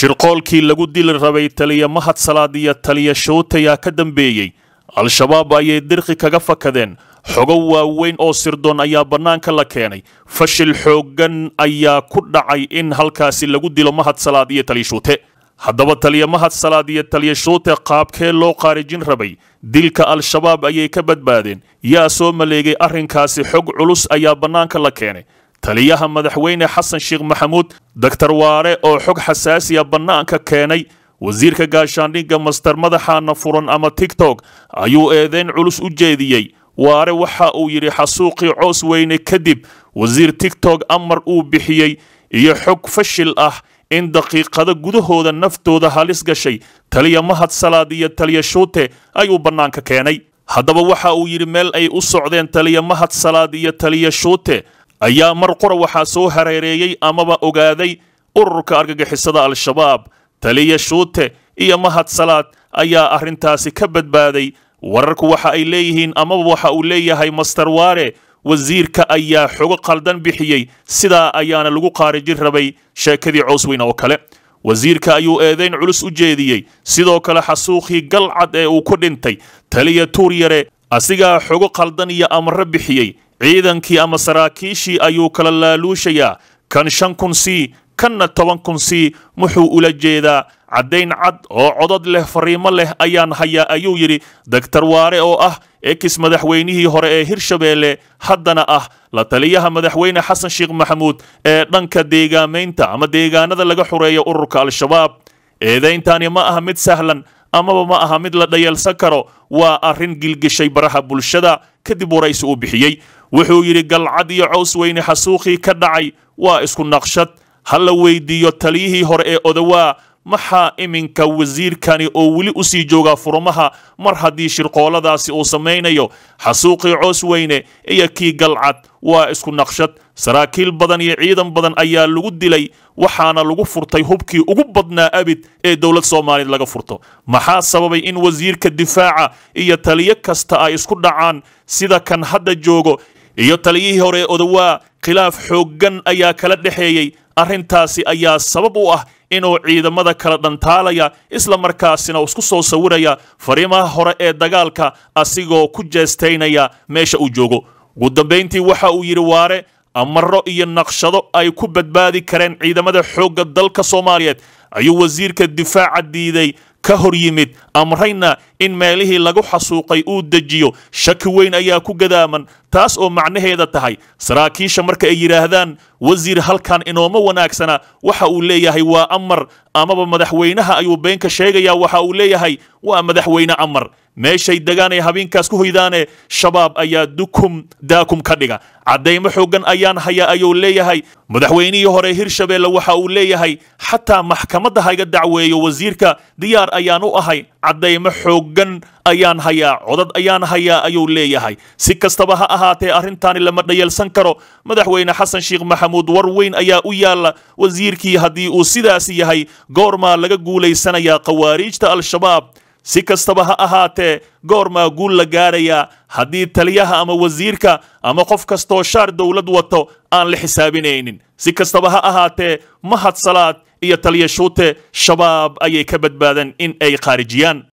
shirqoolkii lagu dili rabay taliya mahad salaad iyo taliya shoutayaa ka dambeeyey al-shabaab ayay dirqi kaga fakadeen xogo waaweyn oo sirdoon ayaa bannaanka la keenay fashil xooggan ayaa ku dhacay in halkaasi lagu dilo mahad salaad iyo taliya shuute haddaba taliya mahad salaad iyo taliya shuute qaabkee loo qaarijin rabay dilka al-shabaab ayay ka badbaadeen yaa soo maleegay arrinkaasi xog culus ayaa bannaanka la keenay taliyaha madaxweyne xasan sheekh maxamuud doktar waare oo xog xasaasiya bannaanka keenay wasiirka gaashaandhigga master madaxaana furan ama tigtok ayuu eedeyn culus u jeediyey waare waxa uu yidhi xasuuqii coos weyne kadib wasiir tigtok amar uu bixiyey iyo xog fashil ah in daqiiqada gudahooda naftooda halis gashay taliya mahad salaad iyo taliya shuute ayuu bannaanka keenay haddaba waxa uu yidhi meel ay u socdeen taliya mahad salaad iyo taliya shuute ayaa mar qura waxaa soo hareereeyey amaba ogaaday ururka argagixisada al-shabaab taliya shuute iyo mahad salaad ayaa arrintaasi ka badbaaday wararku waxa ay leeyihiin amaba waxa uu leeyahay master waare wasiirka ayaa xogo khaldan bixiyey sidaa ayaana lagu qaarijin rabay sheekadii cowsweyn oo kale wasiirka ayuu eedayn culus u jeediyey sidoo kale xasuuqii galcad ee uu ku dhintay taliya tuur yare asigaa xogo khaldan iyo amro bixiyey ciidankii ama saraakiishii ayuu kala laaluushayaa kan shan kun si kanna toban kun si muxuu ula jeedaa caddayn cad oo codad leh fariimo leh ayaan hayaa ayuu yidhi doctor waare oo ah ekis madaxweynihii hore ee hirshabeelle haddana ah la taliyaha madaxweyne xasan sheekh maxamuud ee dhanka deegaamaynta ama deegaanada laga xureeyo ururka al-shabaab eedayntani ma aha mid sahlan amaba ma aha mid la dhayalsan karo waa arrin gilgishay baraha bulshada kadib waraysi uu bixiyey wuxuu yidhi galcad iyo cows weyne xasuuqii ka dhacay waa isku naqshad ha la weydiiyo taliyihii hore ee odawaa maxaa iminka wasiirkani oo weli u sii joogaa furmaha mar haddii shirqooladaasi uu samaynayo xasuuqii coos weyne iyo kii galcad waa isku naqshad saraakiil badan iyo ciidan badan ayaa lagu dilay waxaana lagu furtay hubkii ugu badnaa abid ee dowlad soomaaliyeed laga furto maxaa sababay in wasiirka difaaca iyo taliyo kasta ay isku dhacaan sida kan hadda joogo iyo taliyihii hore odawaa khilaaf xooggan ayaa kala dhexeeyey arrintaasi ayaa sabab u ah inuu ciidamada kala dhantaalaya isla markaasina isku soo sawiraya fariimaha hore ee dagaalka asigoo ku jeestaynaya meesha uu joogo ugu dambayntii waxa uu yidhi waare amarro iyo naqshado ay ku badbaadi kareen ciidamada xoogga dalka soomaaliyeed ayuu wasiirka difaaca diiday ka hor yimid amrayna in meelihii lagu xasuuqay uu dejiyo shaki weyn ayaa ku gadaaman taas oo macnaheeda tahay saraakiisha marka ay yidhaahdaan wasiir halkan inooma wanaagsana waxa uu leeyahay waa amar amaba madaxweynaha ayuu beenka ka sheegayaa waxa uu leeyahay waa madaxweyne amar meeshay degaan ay habeenkaas ku hoydaane shabaab ayaa dukum daakum ka dhiga caddaymo xooggan ayaan hayaa ayuu leeyahay madaxweynihii hore hirshabeelle waxa uu leeyahay xataa maxkamadda haga dacweeyo wasiirka diyaar ayaan u ahay caddaymo xooggan ayaan hayaa codad ayaan hayaa ayuu leeyahay si kastaba ha ahaatee arrintaani lama dhayalsan karo madaxweyne xasan sheekh maxamuud war weyn ayaa u yaalla wasiirkii haddii uu sidaas yahay goormaa laga guulaysanayaa khawaariijta al-shabaab si kastaba ha ahaatee goormaa guul la gaarayaa haddii taliyaha ama wasiirka ama qof kastoo shaar dowlad wato aan la xisaabinaynin si kastaba ha ahaatee mahad salaad iyo taliya shuute shabaab ayay ka badbaadan in ay khaarijiyaan